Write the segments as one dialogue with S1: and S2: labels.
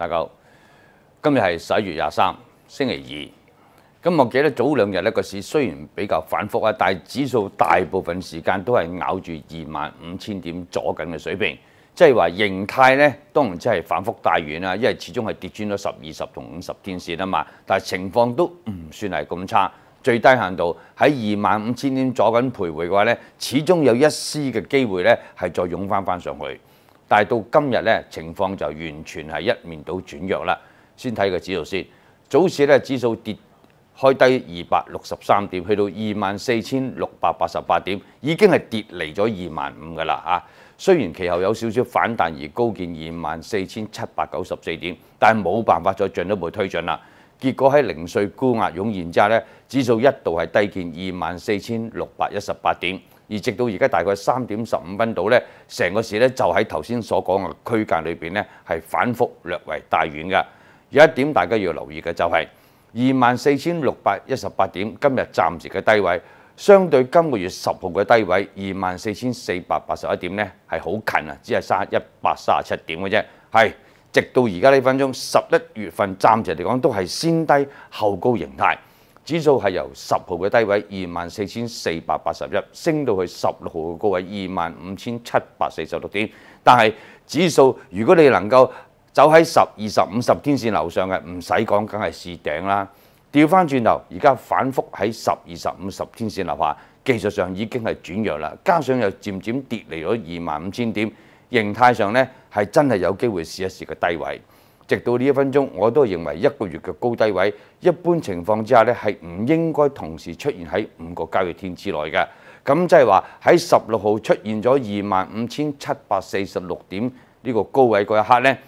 S1: 大家好，今日系十一月廿三，星期二。咁我記得早兩日咧個市雖然比較反覆啊，但係指數大部分時間都係咬住二萬五千點左緊嘅水平，即係話形態咧，當然即係反覆大軟啦，因為始終係跌穿咗十、二十同五十天線啊嘛。但係情況都唔算係咁差，最低限度喺二萬五千點左緊徘徊嘅話咧，始終有一絲嘅機會咧係再湧翻翻上去。但係到今日咧，情況就完全係一面倒轉弱啦。先睇個指數先，早市咧指數跌開低二百六十三點，去到二萬四千六百八十八點，已經係跌離咗二萬五㗎啦嚇。雖然其後有少少反彈而高見二萬四千七百九十四點，但係冇辦法再進一步推進啦。結果喺零税高壓湧現之下咧，指數一度係低見二萬四千六百一十八點。而直到而家大概三點十五分度咧，成個市咧就喺頭先所講嘅區間裏邊咧，係反覆略為大軟嘅。有一點大家要留意嘅就係二萬四千六百一十八點，今日暫時嘅低位，相對今個月十號嘅低位二萬四千四百八十一點咧係好近啊，只係三一百三十七點嘅啫。係直到而家呢分鐘十一月份暫時嚟講都係先低後高形態。指數係由十號嘅低位二萬四千四百八十一，升到去十六號嘅高位二萬五千七百四十六點。但係指數，如果你能夠走喺十二十五十天線樓上嘅，唔使講，梗係試頂啦。調翻轉頭，而家反覆喺十二十五十天線樓下，技術上已經係轉弱啦。加上又漸漸跌嚟咗二萬五千點，形態上咧係真係有機會試一試個低位。直到呢一分鐘，我都認為一個月嘅高低位，一般情況之下咧係唔應該同時出現喺五個交易天之內嘅。咁即係話喺十六號出現咗二萬五千七百四十六點呢個高位嗰一刻咧，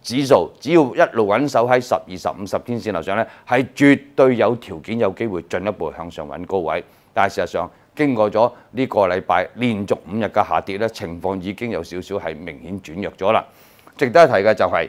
S1: 指數只要一路穩守喺十二、十五、十天線路上咧，係絕對有條件有機會進一步向上揾高位。但係事實上經過咗呢個禮拜連續五日嘅下跌咧，情況已經有少少係明顯轉弱咗啦。值得一提嘅就係。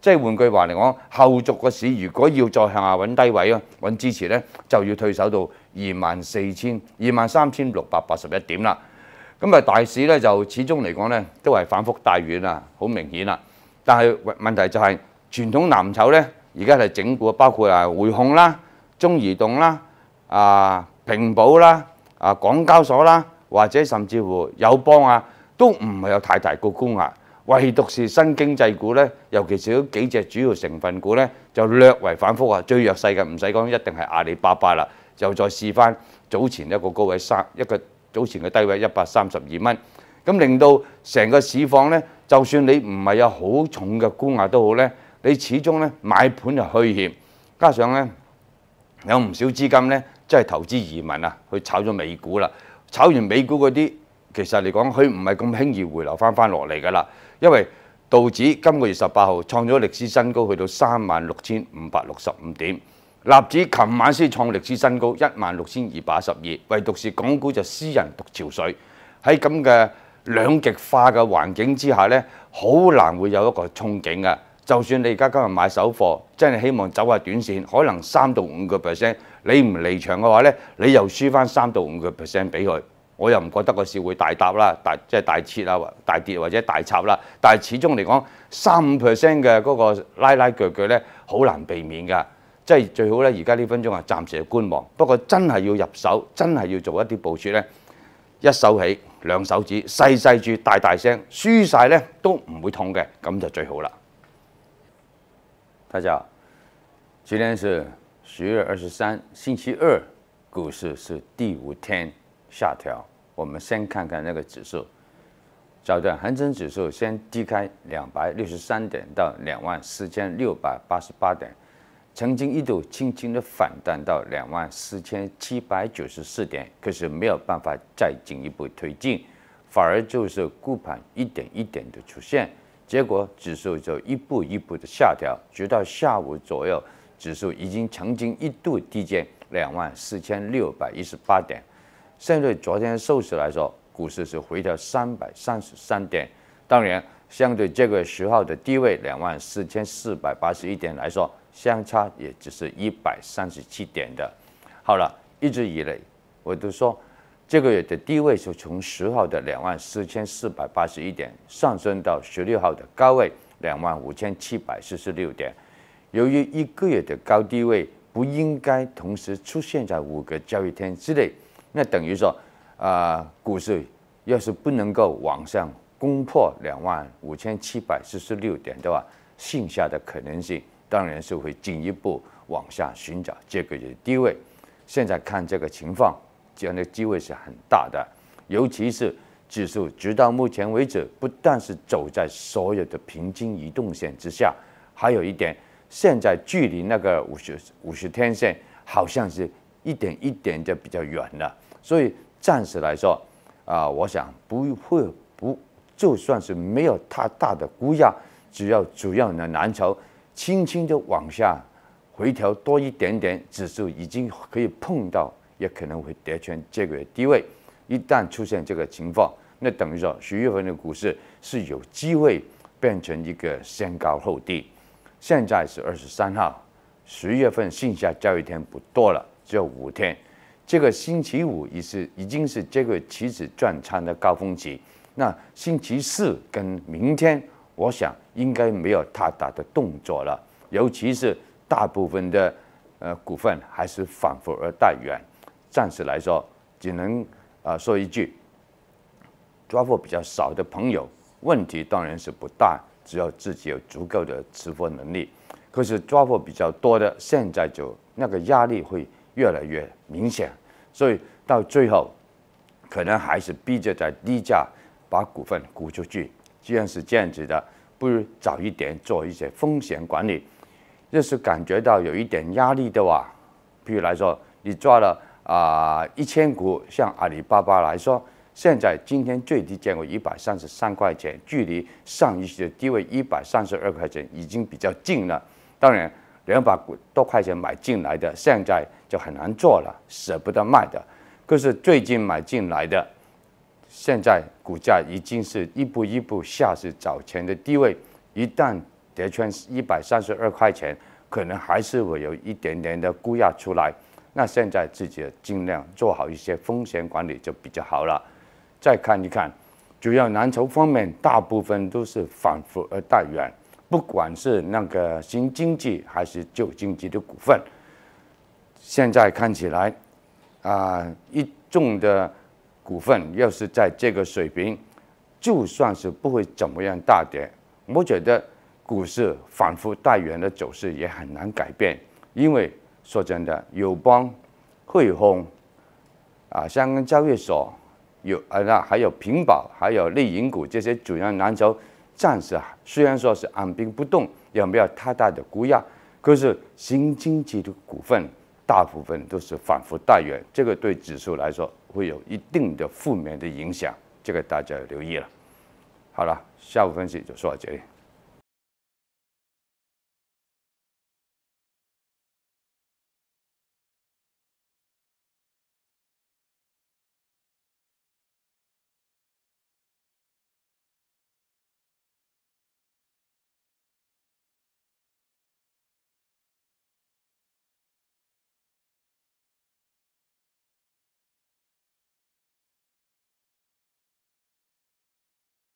S1: 即係換句話嚟講，後續個市如果要再向下揾低位啊，揾支持咧，就要退守到二萬四千、二萬三千六百八十一點啦。咁啊，大市咧就始終嚟講咧，都係反覆大軟啊，好明顯啦。但係問題就係傳統藍籌咧，而家係整固，包括啊匯控啦、中移動啦、啊平保啦、啊港交所啦，或者甚至乎友邦啊，都唔係有太大個高壓。唯獨是新經濟股咧，尤其是嗰幾隻主要成分股咧，就略為反覆啊！最弱勢嘅唔使講，一定係阿里巴巴啦，就再試翻早前一個高位三一個早前嘅低位一百三十二蚊，咁令到成個市況咧，就算你唔係有好重嘅沽壓都好咧，你始終咧買盤就虛欠，加上咧有唔少資金咧，即係投資移民啊，去炒咗美股啦，炒完美股嗰啲。其實嚟講，佢唔係咁輕易回流翻翻落嚟㗎啦，因為道指今個月十八號創咗歷史新高，去到三萬六千五百六十五點；納指琴晚先創歷史新高一萬六千二百十二。唯獨是港股就私人獨潮水喺咁嘅兩極化嘅環境之下咧，好難會有一個憧憬嘅。就算你而家今日買手貨，真係希望走下短線，可能三到五個 percent，你唔離場嘅話咧，你又輸翻三到五個 percent 俾佢。我又唔覺得個市會大搭啦，大即係大撤啊，或大跌或者大插啦。但係始終嚟講，三五 percent 嘅嗰個拉拉腳腳咧，好難避免㗎。即係最好咧，而家呢分鐘啊，暫時係觀望。不過真係要入手，真係要做一啲部署咧，一手起，兩手指，細細住，大大聲，輸曬咧都唔會痛嘅，咁就最好啦。大家，今天是十月二十三星期二，股市是第五天下调，我们先看看那个指数，早段恒生指数先低开两百六十三点到两万四千六百八十八点，曾经一度轻轻的反弹到两万四千七百九十四点，可是没有办法再进一步推进，反而就是沽盘一点一点的出现，结果指数就一步一步的下调，直到下午左右，指数已经曾经一度低见两万四千六百一十八点。相对昨天收市来说，股市是回调三百三十三点。当然，相对这个十号的低位两万四千四百八十一点来说，相差也只是一百三十七点的。好了，一直以来我都说，这个月的低位是从十号的两万四千四百八十一点上升到十六号的高位两万五千七百四十六点。由于一个月的高低位不应该同时出现在五个交易天之内。那等于说，啊，股市要是不能够往上攻破两万五千七百四十六点的话，剩下的可能性当然是会进一步往下寻找这个低位。现在看这个情况，这样的机会是很大的，尤其是指数，直到目前为止，不但是走在所有的平均移动线之下，还有一点，现在距离那个五十五十天线好像是。一点一点就比较远了，所以暂时来说，啊，我想不会不就算是没有太大的估压，只要主要的蓝筹轻轻的往下回调多一点点，指数已经可以碰到，也可能会跌穿这个低位。一旦出现这个情况，那等于说十月份的股市是有机会变成一个先高后低。现在是二十三号，十月份线下交易天不多了。只有五天，这个星期五已是已经是这个棋子转仓的高峰期。那星期四跟明天，我想应该没有太大的动作了。尤其是大部分的呃股份还是反复而待远，暂时来说只能啊说一句：，抓获比较少的朋友，问题当然是不大，只要自己有足够的持货能力。可是抓获比较多的，现在就那个压力会。越来越明显，所以到最后，可能还是逼着在低价把股份沽出去。既然是这样子的，不如早一点做一些风险管理。要是感觉到有一点压力的话，譬如来说，你抓了啊一千股，像阿里巴巴来说，现在今天最低价过一百三十三块钱，距离上一次的低位一百三十二块钱已经比较近了。当然。两百多块钱买进来的，现在就很难做了，舍不得卖的。可是最近买进来的，现在股价已经是一步一步下至早前的地位，一旦跌穿一百三十二块钱，可能还是会有一点点的估压出来。那现在自己尽量做好一些风险管理就比较好了。再看一看，主要蓝筹方面，大部分都是反复而待远。不管是那个新经济还是旧经济的股份，现在看起来，啊，一众的股份要是在这个水平，就算是不会怎么样大跌。我觉得股市反复带元的走势也很难改变，因为说真的，友邦、汇丰，啊，香港交易所有啊，那还有平保，还有丽银股这些主要蓝筹。暂时啊，虽然说是按兵不动，也没有太大的股压，可是新经济的股份大部分都是反复大元，这个对指数来说会有一定的负面的影响，这个大家要留意了。好了，下午分析就说到这里。